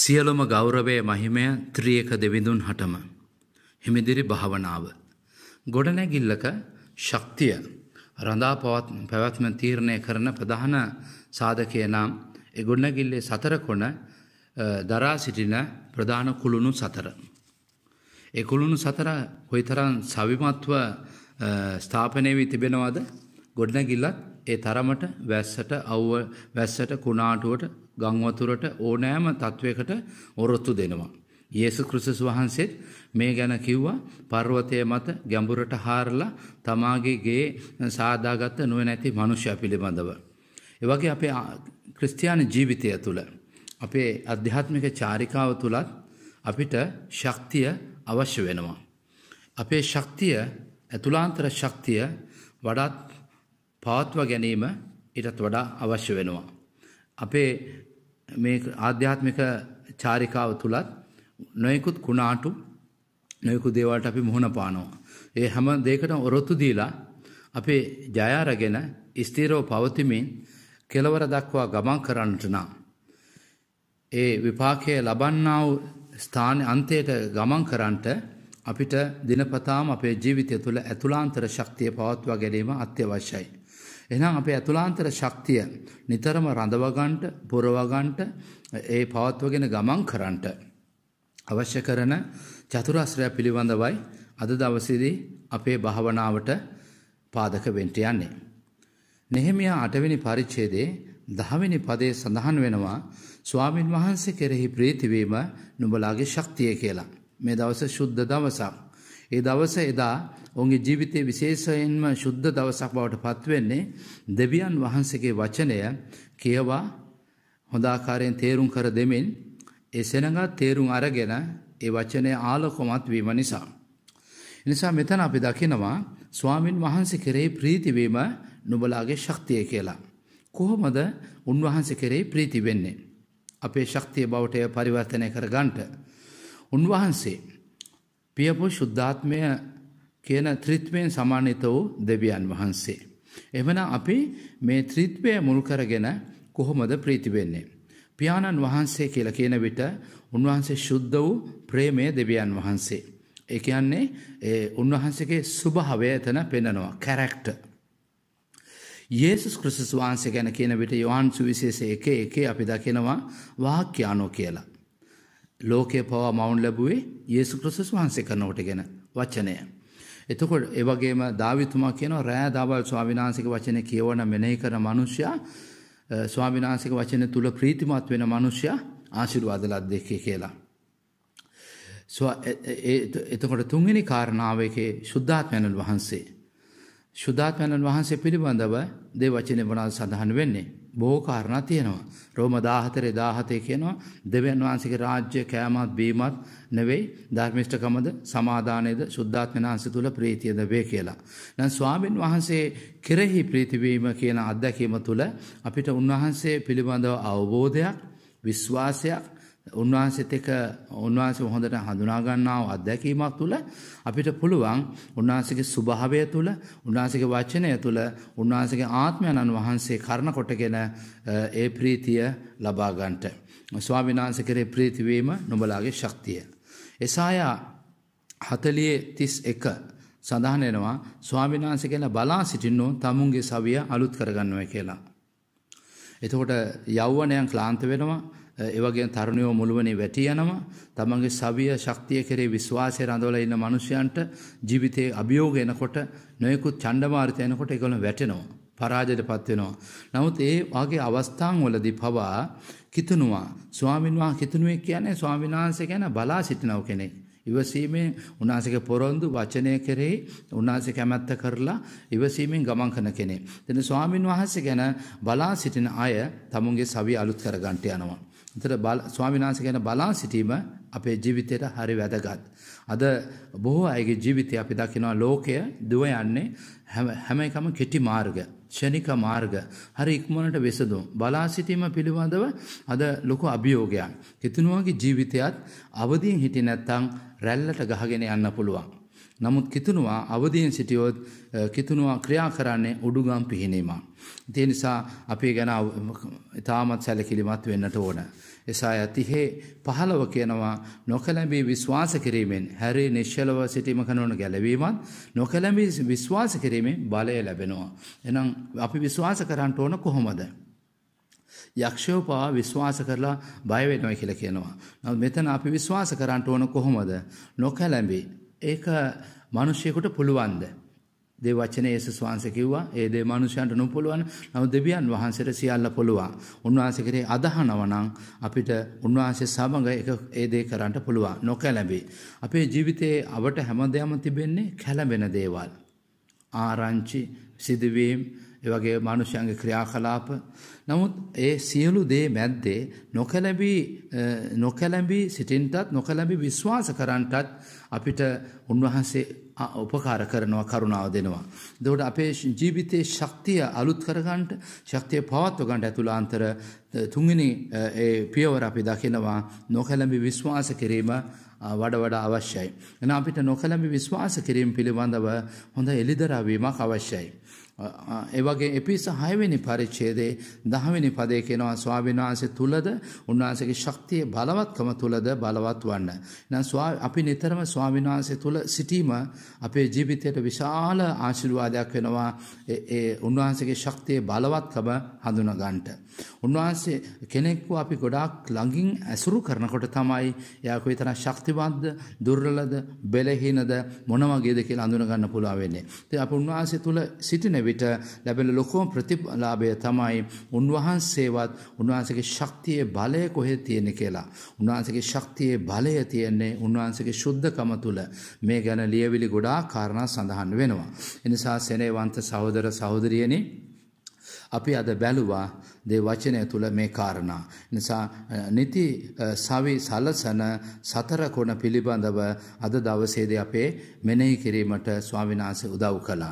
සියලොම ගෞරවය මහිමය ත්‍රියක දෙවිඳුන් හටම. හිමිදිරි භාවනාව. ගොඩනැගිල්ලක ශක්තිය රඳා පවත් පැවැත්ම තීරණය කරන ප්‍රධාන සාධකය නම් එ ගොඩනැගිල්ලේ සතරකොන දරා සිටින ප්‍රධාන කුළුණු සතර. ඒ කුළුණු සතර කොයිතරම් සවිමත්ව ස්ථාපනය වී තිබෙනවද ගොඩනැගිල්ලත් ඒ තරමට වැස්සට අව්ව වැස්සට කුණාටුවට ගංවතුරට ඕනෑම තත්ත්වයකට ඔරොත්තු දෙනවා. යේසු කෘසස් වහන්සේත් මේ ගැන කිව්වා පර්වතය මත ගැඹුරට හාරලා තමාගේ ගේ සාදාගත්ත නුවනැති මනුෂ්‍ය පිළිබඳව. එවගේ අපේ ක්‍රස්තියාන ජීවිතය තුළ. අපේ අධ්‍යාත්මික චාරිකාව තුළත් අපිට ශක්තිය අවශ්‍ය වෙනවා. අපේ ශක්තිය ඇතුලාන්තර ශක්තිය වඩත් පවත්ව ගැනීම ඉටත් වඩා අවශ්‍ය වෙනවා. අපේ මේ ආධ්‍යාත්මික චාරිකාව තුළත් නොයකුත් කුණාටු නොයකු දේවල්ට අපි මුහුණ පානවා. ඒ හැම දෙකට ඔරොත්තු දීලා අපේ ජයාරගෙන ස්තීරෝ පවතිමින් කෙලවර දක්වා ගමන් කරන්නට නම්. ඒ විපාකය ලබන්නාව ස්ථාන අන්තයට ගමන් කරන්නට අපිට දිනපතාම අපේ ජීවිතය තුළ ඇතුලාන්තර ශක්තිය පවත්වා ගැනීම අත්‍යවශ්‍යයි. එහෙනම් අපේ අතුලාන්තර ශක්තිය නිතරම රඳවගන්ට පුරවගන්ට ඒ පවත්වගෙන ගමන් කරන්නට අවශ්‍ය කරන චතුරාශ්‍රය පිළිබඳවයි අද දවසේදී අපේ භාවනාවට පාදක වෙන්න යන්නේ. නෙහෙමියා අටවෙනි පරිච්ඡේදයේ දහවෙනි පදයේ සඳහන් වෙනවා ස්වාමින් වහන්සේ කෙරෙහි ප්‍රීතිවීම නුඹලාගේ ශක්තිය කියලා. මේ දවස සුද්ධ දවසක්. ඒ දවස එදා ඔුන්ගේ ජීවිතය විශේෂයෙන්ම ශුද්ධ දවසක් බවට පත්වෙන්නේ දෙවියන් වහන්සගේ වචනය කියවා හොඳාකාරයෙන් තේරුම් කර දෙමින් ඒ සෙනඟත් තේරුම් අරගෙන ඒ වචනය ආලොකොමත් වීම නිසා. නිසා මෙතන අපි දකිනවා ස්වාමින් වහන්ස කෙරෙහි ප්‍රීතිවීම නුබලාගේ ශක්තිය කියලා. කොහොමද උන්වහන්ස කෙරෙහි ප්‍රීති වෙන්නේ. අපේ ශක්තිය බවටය පරිවර්තනය කර ගන්ට. උන්වහන්සේ පියපු ශුද්ධාත්මය කියන ත්‍රිත්වයෙන් සමානිත වූ දෙවියන් වහන්සේ. එමන අපි මේ ත්‍රිත්වය මුල් කරගෙන කොහොමද ප්‍රීතිවෙන්නේ. පියාණන් වහන්සේ කියල කියන විට උන්වහන්සේ ශුද්ධ වූ ප්‍රේමය දෙවියන් වහන්සේ. එකයන්නේ උන්වහන්සගේ සුභහවය එතන පෙන්නනවා කැරැක්ට. ඒසු කෘසිස් වහන්සේ ගැන කියන විට යොහන්සු විශේෂ එක එක අපි දකිනවා වාක්‍යානෝ කියලා. ලෝකය පවා මවුන් ලැබුවේ ඒසු ක්‍රසස් වහන්සේ කරනවට ගැන වචනය. එතකොට එවගේම ධවිතුමා කියන රෑ දවල් ස්වාවිනාන්සික වචන කියවන මෙනෙහි කර මනුෂ්‍යයා ස්වාවිනාන්සික වචන තුළ ප්‍රීතිමත් වෙන මනුෂ්‍යයා ආශිරුවාදලත් දෙකේ කියලා. එතකොට තුන්ගනි කාරණාවකේ ශුද්ධාත්මැණන් වහන්සේ. ශුද්ධාත්මැණන් වහන්සේ පිළිබඳව දේ වචනය වනාද සඳහන් වෙන්නේ. බොහෝ කාරණා තියෙනවා. රෝම 14 17 කියනවා දෙවියන් වහන්සේගේ රාජ්‍ය කෑමත් බීමත් නෙවෙයි ධර්මිෂ්ඨකමද සමාදානයේද සුද්ධාත්මන වහන්සේ තුල ප්‍රීතියද වේ කියලා. දැන් ස්වාමින් වහන්සේ කෙරෙහි ප්‍රීති කියන අත්දැකීම තුල අපිට උන්වහන්සේ පිළිබඳව අවබෝධයක් විශ්වාසයක් උන්වහන්සේත් එක්ක උන්වහන්සේ හොඳට හඳුනා ගන්නා අත්දැකීමක් තුළ අපිට පුළුවන් උන්වහන්සේගේ ස්වභාවය තුළ උන්වහන්සේගේ වචනය තුළ උන්වහන්සේගේ ආත්මයන්න් වහන්සේ කරන කොටගෙන ඒ ප්‍රීතිය ලබා ගන්නට ස්වාමීන් වහන්සේ කරේ ප්‍රීති වීම නොබලාගේ ශක්තිය. එසායා 40:31 සඳහන් වෙනවා ස්වාමීන් වහන්සේ කියලා බලා සිටින්නෝ තමුන්ගේ සවිය අලුත් කරගන්නවා කියලා. එතකොට යෞවනයන් ක්ලාන්ත වෙනවා ඒවගේ තරුණයෝ මුළුවනේ වැටියනවා තමන්ගේ සවිය ශක්තිය කරේ විශ්වාසය රඳවල ඉන්න මනුෂ්‍යයන්ට ජීවිතයේ අභියෝග එනකොට නොයකුත් චණ්ඩමාරිත එනකොට එකගොන වැටෙනවා. පරාජයට පත්වෙනවා. නමුත් ඒ වගේ අවස්ථාන් වලදී පවා කිතුනවා ස්වාමින්වා කිතුනුවේ කියන්නේ ස්වාමිනාන්සේ ගැන බලා සිටිනව කෙනෙක්. ඉවසීමෙන් උනාසක පොරොන්දු වචනය කරේ උනාස කැමැත්ත කරලා ඉවසීමෙන් ගමන් කන කෙනෙ. දෙන ස්වාමින් වහන්සේ ගැන බලා සිටින අය තමුන්ගේ සවි අලුත් කරගන්ට යනවා. එතට ස්වාමිනාස ගැන බලා සිටීම අපේ ජීවිතයට හරි වැදගත්. අද බොහෝ අයගේ ජීවිතය අපි දකිනවා ලෝකය දුව යන්නේ හැමයිකම කෙටි මාර්ග, ෂණික මාර්ග, හරි ඉක්මනට වෙසදුම්. බලා සිටීම පිළිබඳව අද ලොකු අභියෝගයක්. කිතුනුවගේ ජීවිතයත් අවදීන් හිටි නැත්තං රැල්ලට ගහගෙන යන්න පුළුවන්. නමුත් කිතුනවා අවධයෙන් සිටියෝත් කිතුනවා ක්‍රියා කරන්නේ උඩුගම් පිහිනීම. තිය නිසා අපේ ගැන ඉතාමත් සැලකිලිමත් වෙන්නට ඕන. එසා ඇතිහේ පහළව කියනවා නොකැලැඹී විශ්වාස කිරීමෙන් හැරි නිශ්චලව සිටීම කනවන ගැලවීමත් නොකැලැඹී විශ්වාස කිරීමෙන් බලය ලැබෙනවා. එනම් අපි විශ්වාස කරන්නට ඕන කොහොමද. යක්ෂෝපා විශ්වාස කරලා බයවෙනවා කියල කියනවා. මෙතන අපි විශ්වාස කරන්නට ඕන කොහොමද නොකැලැඹේ ඒක මිනිසියෙකුට පුළුවන්ද? දේ වචනේ යේසුස් වහන්සේ කිව්වා ඒ දේ මනුෂ්‍යයන්ට නොපුළුවන් නව දෙවියන් වහන්සේට සියල්ල පුළුවන්. උන්වහන්සේ කෙරේ අදහනවා නම් අපිට උන්වහන්සේ සමග ඒක ඒ දේ කරන්න පුළුවන්. නොකැළඹේ. අපේ ජීවිතයේ අපට හැමදේම තිබෙන්නේ කැළඹෙන දේවල්. ආරංචි, සිදුවීම්, එවගේ මනුෂ්‍යන්ගේ ක්‍රියාකලාප නමුත් ඒ සියලු දේ මැද්දේ නොකැලැබී නොකැලැඹී සිටින්ටත් නොකැලැඹි විශ්වාස කරන්ටත් අපිට උන්වහන්සේ උපකාර කරනවා කරුණාව දෙනවා. දොට අපේ ජීවිතයේ ශක්තිය අලුත් කරගන්ට ශක්තිය පවත්ව ගන්ට ඇතුළාන්තර තුංගිනි පියවර අපි දකිනවා නොකැළඹි විශ්වාස කිරීම වඩ වඩා අවශ්‍යයි. එන අපිට නොකළඹි විශ්වාස කිරීම පිළිබඳව හොඳ එලිදරවීමක් අවශ්‍යයි. එවගේ එපිස හයවෙනි පරිච්චේදේ දහමිනි පදය කෙනවා ස්වාවිනාන්සේ තුළද උන්වහන්සගේ ශක්තිය බලවත්කම තුළද බලවත් වන්න. න අපි නිතරම ස්වාවිනාන්සේ තුළ සිටීම අපේ ජීවිතයට විශාල ආශිරුවාදයක් වෙනවා උන්වහන්සගේ ශක්තිය බලවත්කම හඳුනගන්ට. උන්වහන්සේ කෙනෙක්ව අපි ගොඩාක් ළඟින් ඇසුරු කරනකොට තමයි යක විතන ශක්තිබන්ද දුර්ලද බෙලහිනද මොනවගේද කියලා අඳුනගන්න පුළුවවෙන්නේ. ති අප උන්වහන්සේ තුළ සිටිනවේ විට ලැබෙන ලොකෝම ප්‍රතිලාභය තමයි උන්වහන්සේවත් උන්වහන්සේගේ ශක්තියේ බලය කොහෙද තියෙන්නේ කියලා. උන්වහන්සේගේ ශක්තියේ බලය තියෙන්නේ උන්වහන්සේගේ ශුද්ධකම තුල. මේ ගැන ලියවිලි ගොඩාක් කාරණා සඳහන් වෙනවා. එනිසා සෙනෙවන්ත සහෝදර සහෝදරියනි අපි අද බැලුවා දේ වචනය තුළ මේ කාරණා. නිසා නිති සවි සලසන සතරකොණ පිළිබඳව අද දවසේද අපේ මෙනෙහි කිරීමට ස්වාමිනාස උදව් කලා.